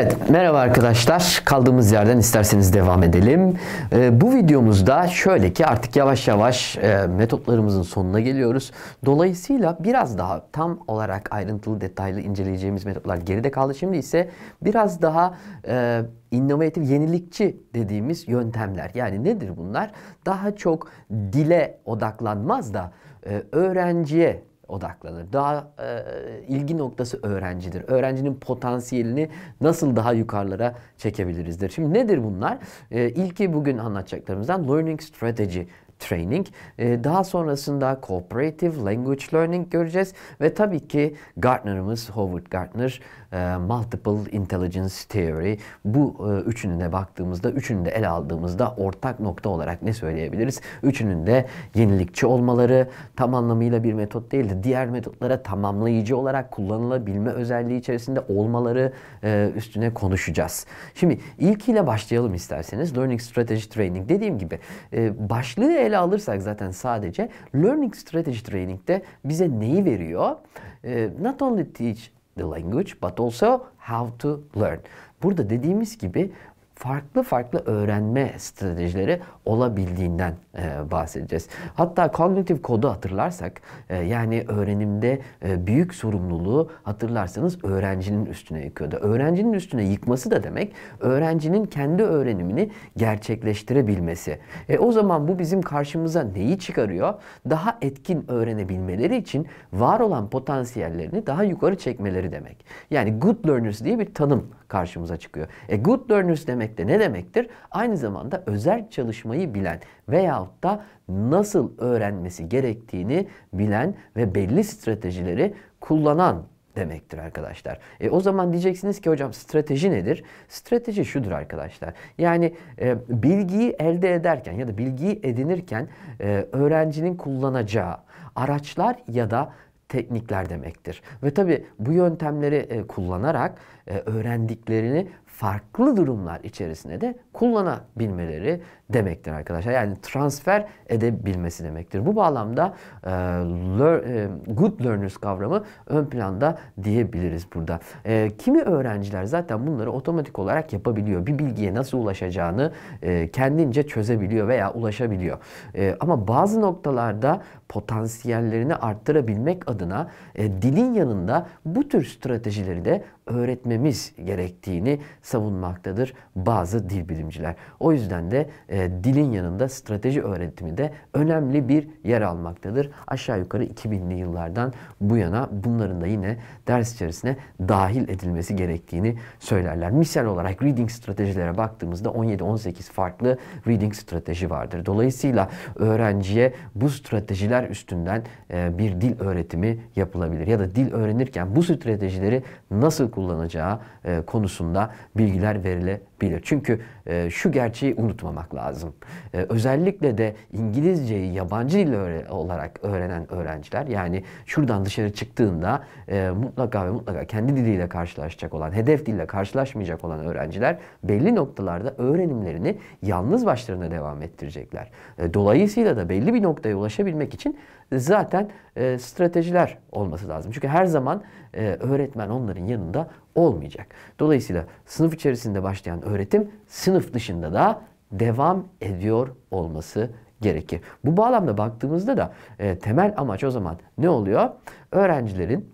Evet, merhaba arkadaşlar. Kaldığımız yerden isterseniz devam edelim. E, bu videomuzda şöyle ki artık yavaş yavaş e, metotlarımızın sonuna geliyoruz. Dolayısıyla biraz daha tam olarak ayrıntılı, detaylı inceleyeceğimiz metotlar geride kaldı. Şimdi ise biraz daha e, innovatif, yenilikçi dediğimiz yöntemler. Yani nedir bunlar? Daha çok dile odaklanmaz da e, öğrenciye odaklanır. Daha e, ilgi noktası öğrencidir. Öğrencinin potansiyelini nasıl daha yukarılara çekebilirizdir. Şimdi nedir bunlar? E, ilki bugün anlatacaklarımızdan Learning Strategy Training. E, daha sonrasında Cooperative Language Learning göreceğiz. Ve tabii ki Gartner'ımız Howard Gartner e, multiple Intelligence Theory. Bu e, de baktığımızda, üçünü de ele aldığımızda ortak nokta olarak ne söyleyebiliriz? Üçünün de yenilikçi olmaları, tam anlamıyla bir metot değil de diğer metotlara tamamlayıcı olarak kullanılabilme özelliği içerisinde olmaları e, üstüne konuşacağız. Şimdi ilkiyle başlayalım isterseniz. Learning Strategy Training dediğim gibi e, başlığı ele alırsak zaten sadece Learning Strategy Training de bize neyi veriyor? E, not only teach the language but also how to learn. Burada dediğimiz gibi farklı farklı öğrenme stratejileri olabildiğinden e, bahsedeceğiz. Hatta kognitif kodu hatırlarsak e, yani öğrenimde e, büyük sorumluluğu hatırlarsanız öğrencinin üstüne yıkıyordu. Öğrencinin üstüne yıkması da demek öğrencinin kendi öğrenimini gerçekleştirebilmesi. E, o zaman bu bizim karşımıza neyi çıkarıyor? Daha etkin öğrenebilmeleri için var olan potansiyellerini daha yukarı çekmeleri demek. Yani good learners diye bir tanım karşımıza çıkıyor. E good learners demek de ne demektir? Aynı zamanda özel çalışmayı bilen veyahut da nasıl öğrenmesi gerektiğini bilen ve belli stratejileri kullanan demektir arkadaşlar. E, o zaman diyeceksiniz ki hocam strateji nedir? Strateji şudur arkadaşlar. Yani e, bilgiyi elde ederken ya da bilgiyi edinirken e, öğrencinin kullanacağı araçlar ya da teknikler demektir. Ve tabi bu yöntemleri e, kullanarak e, öğrendiklerini farklı durumlar içerisinde de kullanabilmeleri demektir arkadaşlar. Yani transfer edebilmesi demektir. Bu bağlamda e, lear, e, good learners kavramı ön planda diyebiliriz burada. E, kimi öğrenciler zaten bunları otomatik olarak yapabiliyor. Bir bilgiye nasıl ulaşacağını e, kendince çözebiliyor veya ulaşabiliyor. E, ama bazı noktalarda potansiyellerini arttırabilmek adına e, dilin yanında bu tür stratejileri de öğretmemiz gerektiğini savunmaktadır bazı dil bilimciler. O yüzden de e, e, dilin yanında strateji öğretimi de önemli bir yer almaktadır. Aşağı yukarı 2000'li yıllardan bu yana bunların da yine ders içerisine dahil edilmesi gerektiğini söylerler. Misal olarak reading stratejilere baktığımızda 17-18 farklı reading strateji vardır. Dolayısıyla öğrenciye bu stratejiler üstünden e, bir dil öğretimi yapılabilir. Ya da dil öğrenirken bu stratejileri nasıl kullanacağı e, konusunda bilgiler verile bilir. Çünkü e, şu gerçeği unutmamak lazım. E, özellikle de İngilizceyi yabancı dil öğre olarak öğrenen öğrenciler yani şuradan dışarı çıktığında e, mutlaka ve mutlaka kendi diliyle karşılaşacak olan, hedef dille karşılaşmayacak olan öğrenciler belli noktalarda öğrenimlerini yalnız başlarına devam ettirecekler. E, dolayısıyla da belli bir noktaya ulaşabilmek için zaten e, stratejiler olması lazım. Çünkü her zaman e, öğretmen onların yanında olmayacak. Dolayısıyla sınıf içerisinde başlayan öğretim sınıf dışında da devam ediyor olması gerekir. Bu bağlamda baktığımızda da e, temel amaç o zaman ne oluyor? Öğrencilerin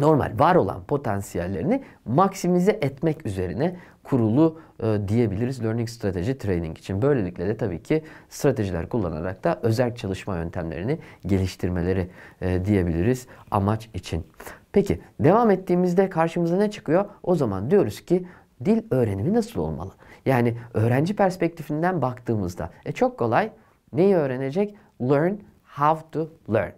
normal var olan potansiyellerini maksimize etmek üzerine kurulu e, diyebiliriz learning strategy training için. Böylelikle de tabii ki stratejiler kullanarak da özel çalışma yöntemlerini geliştirmeleri e, diyebiliriz amaç için. Peki devam ettiğimizde karşımıza ne çıkıyor? O zaman diyoruz ki dil öğrenimi nasıl olmalı? Yani öğrenci perspektifinden baktığımızda e çok kolay neyi öğrenecek? Learn how to learn.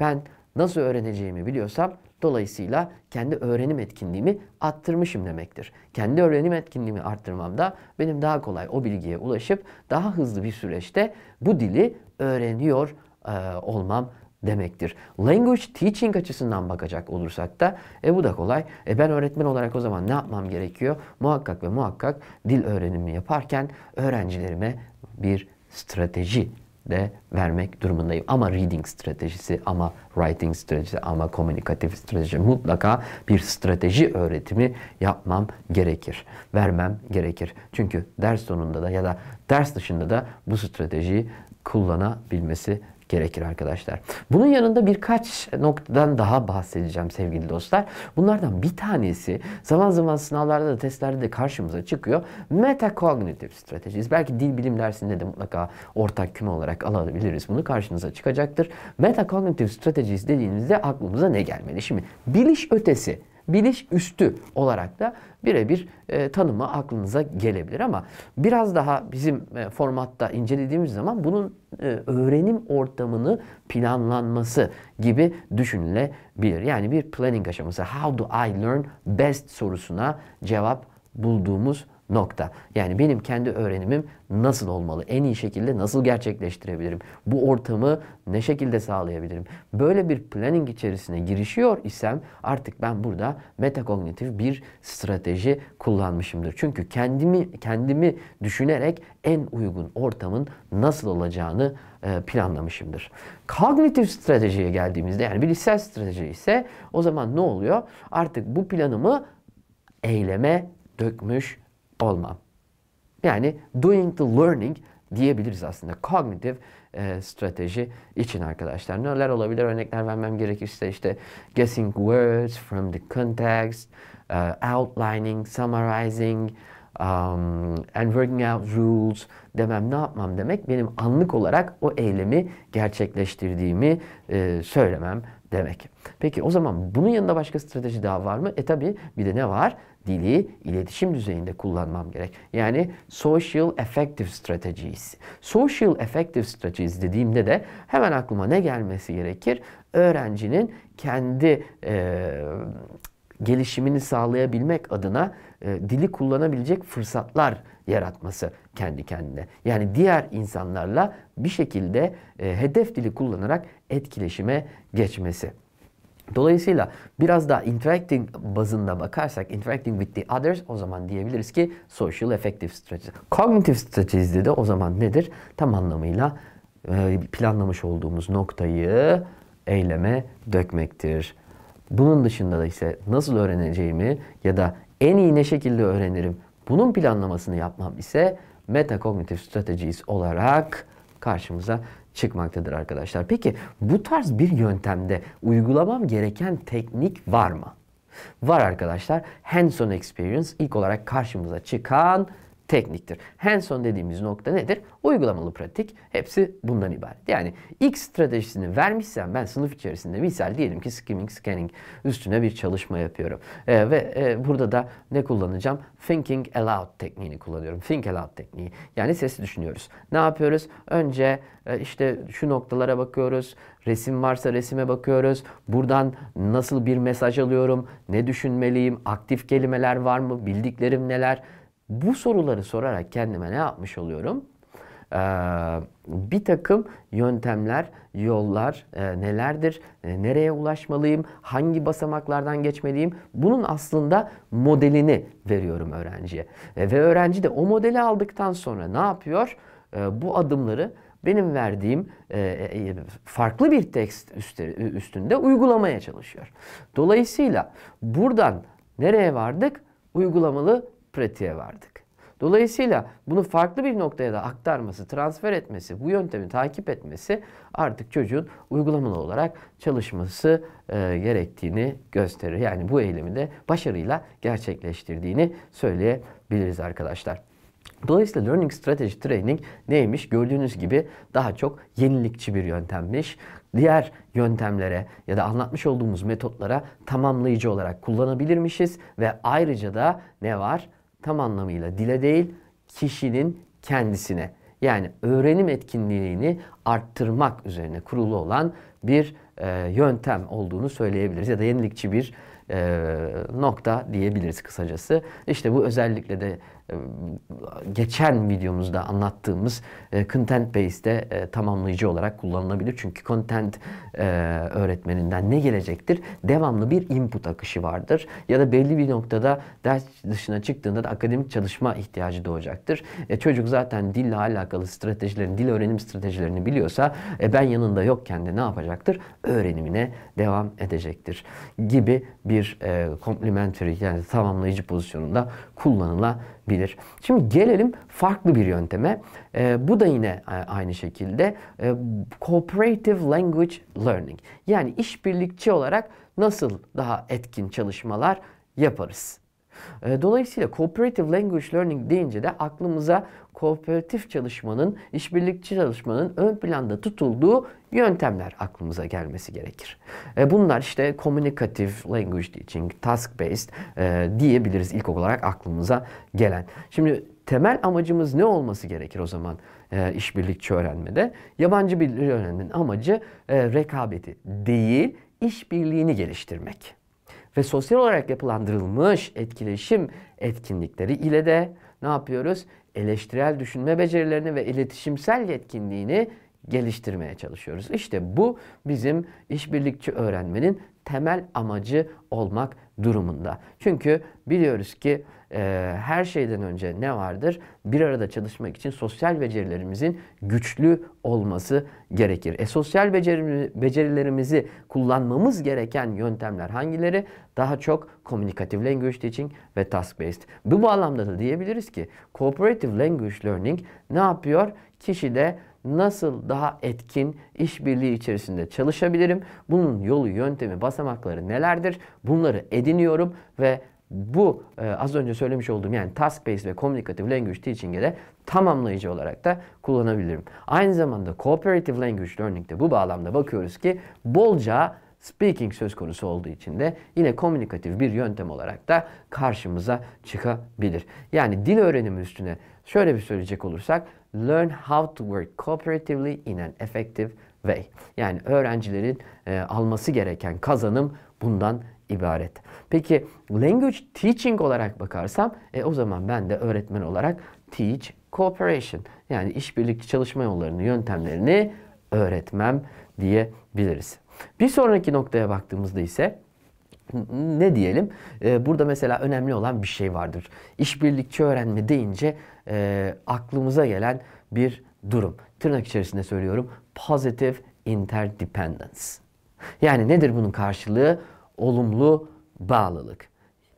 Ben nasıl öğreneceğimi biliyorsam Dolayısıyla kendi öğrenim etkinliğimi arttırmışım demektir. Kendi öğrenim etkinliğimi arttırmamda benim daha kolay o bilgiye ulaşıp daha hızlı bir süreçte bu dili öğreniyor e, olmam demektir. Language teaching açısından bakacak olursak da e bu da kolay. E ben öğretmen olarak o zaman ne yapmam gerekiyor? Muhakkak ve muhakkak dil öğrenimi yaparken öğrencilerime bir strateji de vermek durumundayım. Ama reading stratejisi, ama writing stratejisi, ama komünikatif strateji mutlaka bir strateji öğretimi yapmam gerekir. Vermem gerekir. Çünkü ders sonunda da ya da ders dışında da bu stratejiyi kullanabilmesi gerekir arkadaşlar. Bunun yanında birkaç noktadan daha bahsedeceğim sevgili dostlar. Bunlardan bir tanesi zaman zaman sınavlarda da testlerde de karşımıza çıkıyor. Metacognitive stratejies. Belki dil bilim dersinde de mutlaka ortak küme olarak alabiliriz. Bunu karşınıza çıkacaktır. Metacognitive stratejies dediğimizde aklımıza ne gelmeli? Şimdi biliş ötesi bilinç üstü olarak da birebir e, tanımı aklınıza gelebilir ama biraz daha bizim e, formatta incelediğimiz zaman bunun e, öğrenim ortamını planlanması gibi düşünülebilir. Yani bir planning aşaması. How do I learn best sorusuna cevap bulduğumuz Nokta. Yani benim kendi öğrenimim nasıl olmalı? En iyi şekilde nasıl gerçekleştirebilirim? Bu ortamı ne şekilde sağlayabilirim? Böyle bir planning içerisine girişiyor isem artık ben burada metakognitif bir strateji kullanmışımdır. Çünkü kendimi kendimi düşünerek en uygun ortamın nasıl olacağını e, planlamışımdır. Kognitif stratejiye geldiğimizde yani bilişsel strateji ise o zaman ne oluyor? Artık bu planımı eyleme dökmüş olmam. Yani doing the learning diyebiliriz aslında Cognitive e, strateji için arkadaşlar. Neler olabilir? Örnekler vermem gerekirse işte guessing words from the context, uh, outlining, summarizing, um, and working out rules demem ne yapmam demek benim anlık olarak o eylemi gerçekleştirdiğimi e, söylemem demek. Peki o zaman bunun yanında başka strateji daha var mı? E tabi bir de ne var? dili iletişim düzeyinde kullanmam gerek. Yani social effective strategies. Social effective strategies dediğimde de hemen aklıma ne gelmesi gerekir? Öğrencinin kendi e, gelişimini sağlayabilmek adına e, dili kullanabilecek fırsatlar yaratması kendi kendine. Yani diğer insanlarla bir şekilde e, hedef dili kullanarak etkileşime geçmesi. Dolayısıyla biraz daha interacting bazında bakarsak, interacting with the others o zaman diyebiliriz ki social effective strategy. Cognitive strategy de o zaman nedir? Tam anlamıyla e, planlamış olduğumuz noktayı eyleme dökmektir. Bunun dışında da ise nasıl öğreneceğimi ya da en iyi ne şekilde öğrenirim bunun planlamasını yapmam ise metakognitif stratejies olarak karşımıza çıkmaktadır arkadaşlar. Peki bu tarz bir yöntemde uygulamam gereken teknik var mı? Var arkadaşlar. Hands-on experience ilk olarak karşımıza çıkan tekniktir. Hands-on dediğimiz nokta nedir? Uygulamalı pratik. Hepsi bundan ibaret. Yani X stratejisini vermişsem ben sınıf içerisinde misal diyelim ki skimming, scanning üstüne bir çalışma yapıyorum. Ee, ve e, burada da ne kullanacağım? Thinking aloud tekniğini kullanıyorum. Think aloud tekniği. Yani sesi düşünüyoruz. Ne yapıyoruz? Önce e, işte şu noktalara bakıyoruz. Resim varsa resime bakıyoruz. Buradan nasıl bir mesaj alıyorum? Ne düşünmeliyim? Aktif kelimeler var mı? Bildiklerim neler? Bu soruları sorarak kendime ne yapmış oluyorum? Ee, bir takım yöntemler, yollar e, nelerdir, e, nereye ulaşmalıyım, hangi basamaklardan geçmeliyim bunun aslında modelini veriyorum öğrenciye. E, ve öğrenci de o modeli aldıktan sonra ne yapıyor? E, bu adımları benim verdiğim e, e, e farklı bir tekst üstünde uygulamaya çalışıyor. Dolayısıyla buradan nereye vardık? Uygulamalı pratiğe vardık. Dolayısıyla bunu farklı bir noktaya da aktarması, transfer etmesi, bu yöntemi takip etmesi artık çocuğun uygulamalı olarak çalışması e, gerektiğini gösterir. Yani bu eylemi de başarıyla gerçekleştirdiğini söyleyebiliriz arkadaşlar. Dolayısıyla Learning Strategy Training neymiş? Gördüğünüz gibi daha çok yenilikçi bir yöntemmiş. Diğer yöntemlere ya da anlatmış olduğumuz metotlara tamamlayıcı olarak kullanabilirmişiz ve ayrıca da ne var? tam anlamıyla dile değil, kişinin kendisine yani öğrenim etkinliğini arttırmak üzerine kurulu olan bir e, yöntem olduğunu söyleyebiliriz ya da yenilikçi bir e, nokta diyebiliriz kısacası. İşte bu özellikle de ee, geçen videomuzda anlattığımız e, content based'e e, tamamlayıcı olarak kullanılabilir. Çünkü content e, öğretmeninden ne gelecektir? Devamlı bir input akışı vardır. Ya da belli bir noktada ders dışına çıktığında da akademik çalışma ihtiyacı doğacaktır. çocuk zaten dille alakalı stratejilerini, dil öğrenim stratejilerini biliyorsa ben yanında yokken de ne yapacaktır? Öğrenimine devam edecektir gibi bir e, complementary yani tamamlayıcı pozisyonunda kullanılabilir bilir. Şimdi gelelim farklı bir yönteme. E, bu da yine e, aynı şekilde e, cooperative language learning. Yani işbirlikçi olarak nasıl daha etkin çalışmalar yaparız. Ee, dolayısıyla cooperative language learning deyince de aklımıza kooperatif çalışmanın, işbirlikçi çalışmanın ön planda tutulduğu yöntemler aklımıza gelmesi gerekir. E, bunlar işte communicative language teaching, task based e, diyebiliriz ilk olarak aklımıza gelen. Şimdi temel amacımız ne olması gerekir o zaman e, işbirlikçi öğrenmede? Yabancı bilgi öğrenmenin amacı e, rekabeti değil, işbirliğini geliştirmek. Ve sosyal olarak yapılandırılmış etkileşim etkinlikleri ile de ne yapıyoruz? Eleştirel düşünme becerilerini ve iletişimsel yetkinliğini geliştirmeye çalışıyoruz. İşte bu bizim işbirlikçi öğrenmenin temel amacı olmak durumunda. Çünkü biliyoruz ki e, her şeyden önce ne vardır? Bir arada çalışmak için sosyal becerilerimizin güçlü olması gerekir. E, sosyal becerilerimizi kullanmamız gereken yöntemler hangileri? Daha çok Communicative Language Teaching ve Task Based. Bu bağlamda da diyebiliriz ki Cooperative Language Learning ne yapıyor? Kişide nasıl daha etkin işbirliği içerisinde çalışabilirim? Bunun yolu, yöntemi, basamakları nelerdir? Bunları ediniyorum ve bu e, az önce söylemiş olduğum yani task-based ve communicative language teaching'e de tamamlayıcı olarak da kullanabilirim. Aynı zamanda cooperative language learning'de bu bağlamda bakıyoruz ki bolca speaking söz konusu olduğu için de yine komünikatif bir yöntem olarak da karşımıza çıkabilir. Yani dil öğrenimi üstüne şöyle bir söyleyecek olursak Learn how to work cooperatively in an effective way. Yani öğrencilerin e, alması gereken kazanım bundan ibaret. Peki language teaching olarak bakarsam e, o zaman ben de öğretmen olarak teach cooperation yani işbirlikçi çalışma yollarını, yöntemlerini öğretmem diyebiliriz. Bir sonraki noktaya baktığımızda ise ne diyelim? E, burada mesela önemli olan bir şey vardır. İşbirlikçi öğrenme deyince e, aklımıza gelen bir durum. Tırnak içerisinde söylüyorum. Positive interdependence. Yani nedir bunun karşılığı? Olumlu bağlılık.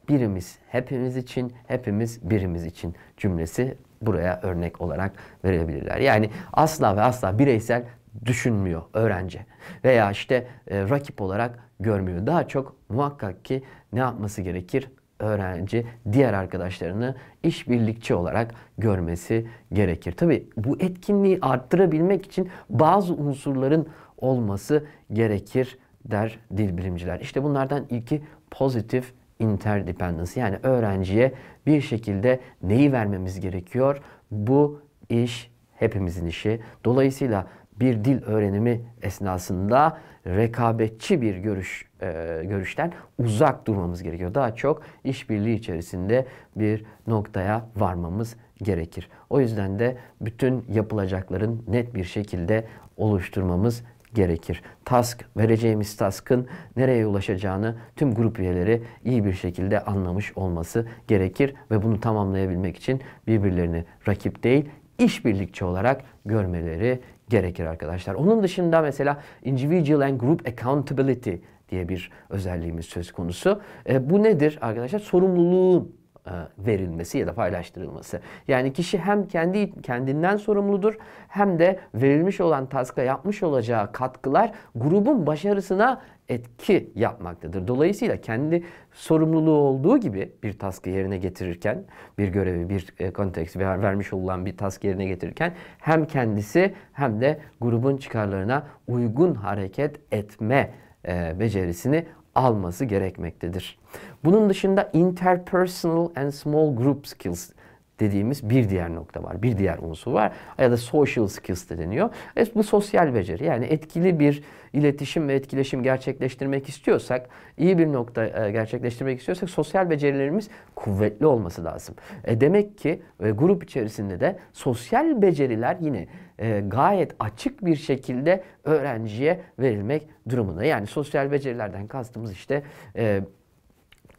Birimiz hepimiz için, hepimiz birimiz için cümlesi buraya örnek olarak verebilirler. Yani asla ve asla bireysel düşünmüyor öğrenci veya işte e, rakip olarak görmüyor. Daha çok muhakkak ki ne yapması gerekir? öğrenci diğer arkadaşlarını işbirlikçi olarak görmesi gerekir. Tabi bu etkinliği arttırabilmek için bazı unsurların olması gerekir der dil bilimciler. İşte bunlardan ilki pozitif interdependence yani öğrenciye bir şekilde neyi vermemiz gerekiyor? Bu iş hepimizin işi. Dolayısıyla bir dil öğrenimi esnasında rekabetçi bir görüş e, görüşten uzak durmamız gerekiyor. Daha çok işbirliği içerisinde bir noktaya varmamız gerekir. O yüzden de bütün yapılacakların net bir şekilde oluşturmamız gerekir. Task, vereceğimiz task'ın nereye ulaşacağını tüm grup üyeleri iyi bir şekilde anlamış olması gerekir ve bunu tamamlayabilmek için birbirlerini rakip değil, işbirlikçi olarak görmeleri gerekir arkadaşlar. Onun dışında mesela individual and group accountability diye bir özelliğimiz söz konusu. E, bu nedir arkadaşlar? Sorumluluğun e, verilmesi ya da paylaştırılması. Yani kişi hem kendi kendinden sorumludur hem de verilmiş olan taska yapmış olacağı katkılar grubun başarısına etki yapmaktadır. Dolayısıyla kendi sorumluluğu olduğu gibi bir taskı yerine getirirken, bir görevi, bir e, konteks ver, vermiş olan bir taskı yerine getirirken hem kendisi hem de grubun çıkarlarına uygun hareket etme e, becerisini alması gerekmektedir. Bunun dışında interpersonal and small group skills dediğimiz bir diğer nokta var. Bir diğer unsur var. Ya da social skills de deniyor. E, bu sosyal beceri. Yani etkili bir iletişim ve etkileşim gerçekleştirmek istiyorsak, iyi bir nokta e, gerçekleştirmek istiyorsak sosyal becerilerimiz kuvvetli olması lazım. E demek ki e, grup içerisinde de sosyal beceriler yine e, gayet açık bir şekilde öğrenciye verilmek durumunda. Yani sosyal becerilerden kastımız işte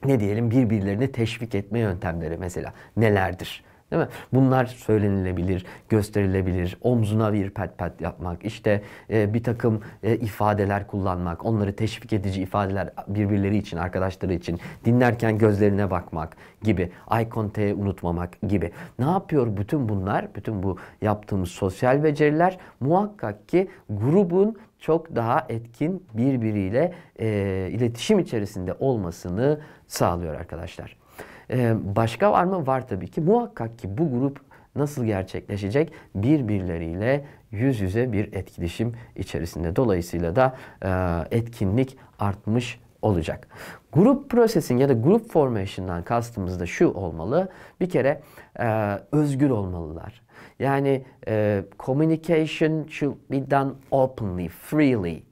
ne diyelim birbirlerini teşvik etme yöntemleri mesela nelerdir? Değil mi? Bunlar söylenilebilir, gösterilebilir. Omzuna bir pat pat yapmak, işte e, bir takım e, ifadeler kullanmak, onları teşvik edici ifadeler birbirleri için, arkadaşları için dinlerken gözlerine bakmak gibi, eye contact'i unutmamak gibi. Ne yapıyor bütün bunlar? Bütün bu yaptığımız sosyal beceriler muhakkak ki grubun çok daha etkin birbiriyle e, iletişim içerisinde olmasını sağlıyor arkadaşlar. Ee, başka var mı? Var tabii ki. Muhakkak ki bu grup nasıl gerçekleşecek? Birbirleriyle yüz yüze bir etkileşim içerisinde. Dolayısıyla da e, etkinlik artmış olacak. Grup prosesin ya da grup formation'dan kastımız da şu olmalı. Bir kere e, özgür olmalılar. Yani e, communication should be done openly, freely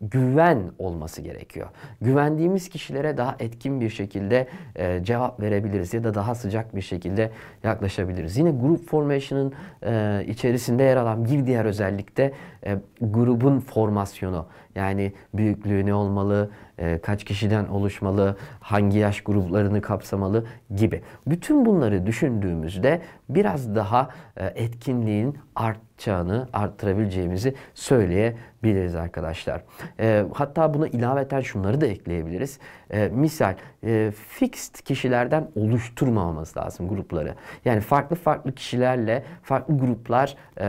güven olması gerekiyor. Güvendiğimiz kişilere daha etkin bir şekilde e, cevap verebiliriz ya da daha sıcak bir şekilde yaklaşabiliriz. Yine grup formation'ın e, içerisinde yer alan bir diğer özellikte e, grubun formasyonu yani büyüklüğü ne olmalı, e, kaç kişiden oluşmalı, hangi yaş gruplarını kapsamalı gibi. Bütün bunları düşündüğümüzde biraz daha e, etkinliğin artacağını, arttırabileceğimizi söyleyebiliriz arkadaşlar. E, hatta buna ilaveten şunları da ekleyebiliriz. E, misal e, fixed kişilerden oluşturmamamız lazım grupları. Yani farklı farklı kişilerle farklı gruplar e,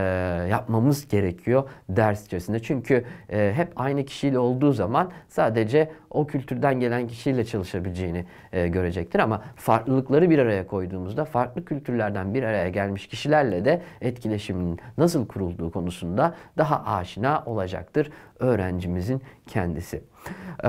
yapmamız gerekiyor ders içerisinde. Çünkü e, hep aynı kişiyle olduğu zaman sadece o kültürden gelen kişiyle çalışabileceğini e, görecektir. Ama farklılıkları bir araya koyduğumuzda farklı kültürlerden bir araya gelmiş kişilerle de etkileşimin nasıl kurulduğu konusunda daha aşina olacaktır öğrencimizin kendisi. Ee,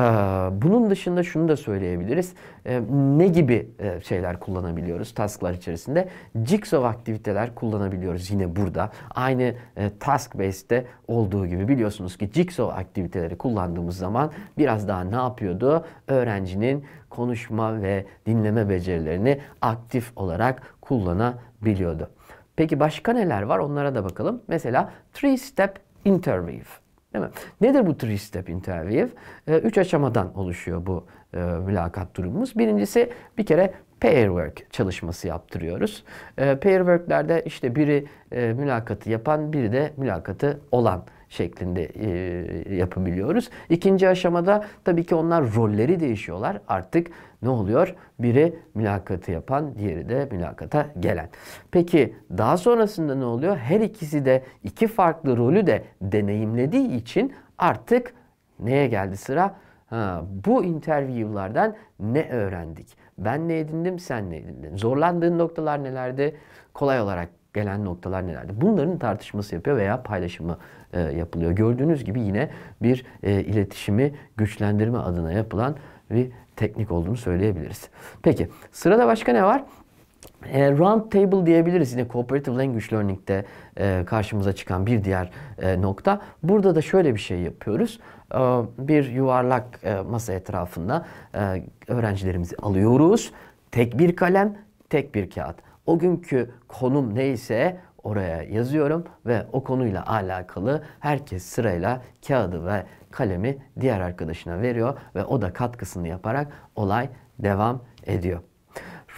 bunun dışında şunu da söyleyebiliriz. Ee, ne gibi e, şeyler kullanabiliyoruz tasklar içerisinde? Jigsaw aktiviteler kullanabiliyoruz yine burada. Aynı e, task base'te olduğu gibi biliyorsunuz ki jigsaw aktiviteleri kullandığımız zaman biraz daha ne yapıyordu? Öğrencinin konuşma ve dinleme becerilerini aktif olarak kullanabiliyordu. Peki başka neler var? Onlara da bakalım. Mesela three step interview. Değil mi? Nedir bu three-step interview? E, üç aşamadan oluşuyor bu e, mülakat durumumuz. Birincisi bir kere pair work çalışması yaptırıyoruz. E, ee, pair work'lerde işte biri e, mülakatı yapan, biri de mülakatı olan şeklinde e, yapabiliyoruz. İkinci aşamada tabii ki onlar rolleri değişiyorlar. Artık ne oluyor? Biri mülakatı yapan, diğeri de mülakata gelen. Peki daha sonrasında ne oluyor? Her ikisi de iki farklı rolü de deneyimlediği için artık neye geldi sıra? Ha, bu interview'lardan ne öğrendik? Ben ne edindim, sen ne edindin? Zorlandığın noktalar nelerdi? Kolay olarak gelen noktalar nelerdi? Bunların tartışması yapıyor veya paylaşımı e, yapılıyor. Gördüğünüz gibi yine bir e, iletişimi güçlendirme adına yapılan bir teknik olduğunu söyleyebiliriz. Peki sırada başka ne var? E, round table diyebiliriz yine cooperative language learning'de e, karşımıza çıkan bir diğer e, nokta. Burada da şöyle bir şey yapıyoruz. E, bir yuvarlak e, masa etrafında e, öğrencilerimizi alıyoruz. Tek bir kalem, tek bir kağıt. O günkü konum neyse oraya yazıyorum ve o konuyla alakalı herkes sırayla kağıdı ve kalemi diğer arkadaşına veriyor ve o da katkısını yaparak olay devam ediyor.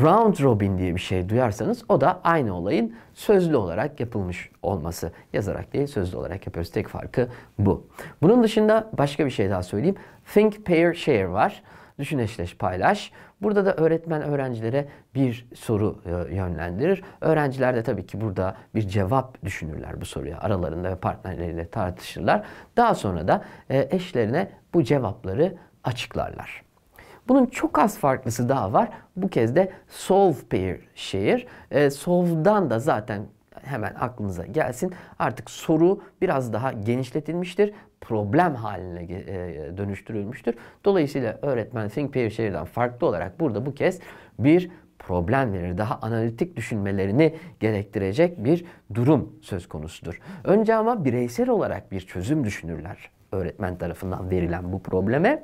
Round robin diye bir şey duyarsanız o da aynı olayın sözlü olarak yapılmış olması. Yazarak değil sözlü olarak yapıyoruz. Tek farkı bu. Bunun dışında başka bir şey daha söyleyeyim. Think, pair, share var. Düşün eşleş paylaş. Burada da öğretmen öğrencilere bir soru e, yönlendirir. Öğrenciler de tabii ki burada bir cevap düşünürler bu soruya. Aralarında ve partnerleriyle tartışırlar. Daha sonra da e, eşlerine bu cevapları açıklarlar. Bunun çok az farklısı daha var. Bu kez de solve pair share. E, solve'dan da zaten hemen aklınıza gelsin. Artık soru biraz daha genişletilmiştir. Problem haline e, dönüştürülmüştür. Dolayısıyla öğretmen Think Pairshare'den farklı olarak burada bu kez bir problem verir. Daha analitik düşünmelerini gerektirecek bir durum söz konusudur. Önce ama bireysel olarak bir çözüm düşünürler öğretmen tarafından verilen bu probleme.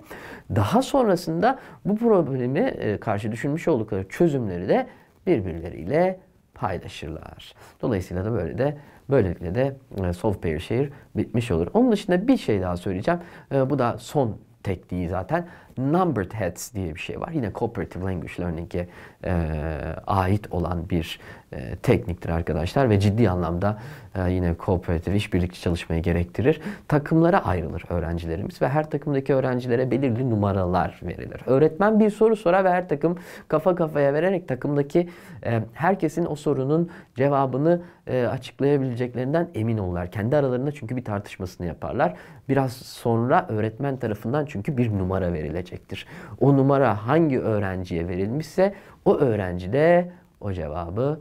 Daha sonrasında bu problemi e, karşı düşünmüş oldukları çözümleri de birbirleriyle paylaşırlar. Dolayısıyla da böyle de böylelikle de e, Soft Perişehir bitmiş olur. Onun dışında bir şey daha söyleyeceğim. E, bu da son tekniği zaten. Numbered heads diye bir şey var. Yine cooperative language learning'e e, ait olan bir e, tekniktir arkadaşlar ve ciddi anlamda e, yine kooperatif işbirlikçi çalışmayı gerektirir. Takımlara ayrılır öğrencilerimiz ve her takımdaki öğrencilere belirli numaralar verilir. Öğretmen bir soru sorar ve her takım kafa kafaya vererek takımdaki e, herkesin o sorunun cevabını e, açıklayabileceklerinden emin olurlar. Kendi aralarında çünkü bir tartışmasını yaparlar. Biraz sonra öğretmen tarafından çünkü bir numara verilecektir. O numara hangi öğrenciye verilmişse o öğrenci de o cevabı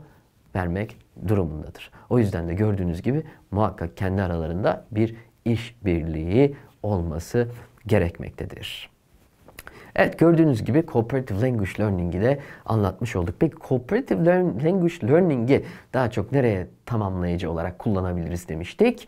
vermek durumundadır. O yüzden de gördüğünüz gibi muhakkak kendi aralarında bir işbirliği olması gerekmektedir. Evet gördüğünüz gibi Cooperative Language Learning'i de anlatmış olduk. Peki Cooperative learn Language Learning'i daha çok nereye tamamlayıcı olarak kullanabiliriz demiştik.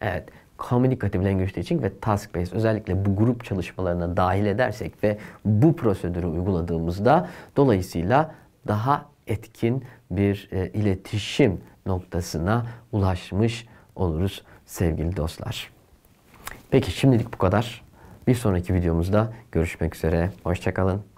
Evet Communicative Language Teaching ve Task Based özellikle bu grup çalışmalarına dahil edersek ve bu prosedürü uyguladığımızda dolayısıyla daha etkin bir e, iletişim noktasına ulaşmış oluruz sevgili dostlar. Peki şimdilik bu kadar. Bir sonraki videomuzda görüşmek üzere. Hoşçakalın.